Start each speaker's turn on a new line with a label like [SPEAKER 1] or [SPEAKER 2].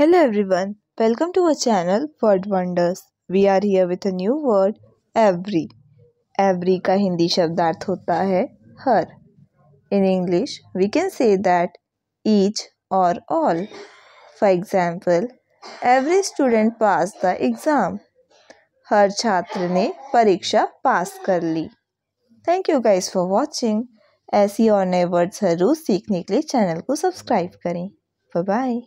[SPEAKER 1] Hello everyone, welcome to our channel Word Wonders. We are here with a new word every. Every का हिंदी शब्दार्थ होता है हर In English, we can say that each or all. For example, every student passed the exam. हर छात्र ने परीक्षा pass कर ली thank you guys for watching ऐसी और नए वर्ड्स हर रोज़ सीखने के लिए चैनल को सब्सक्राइब करें bye.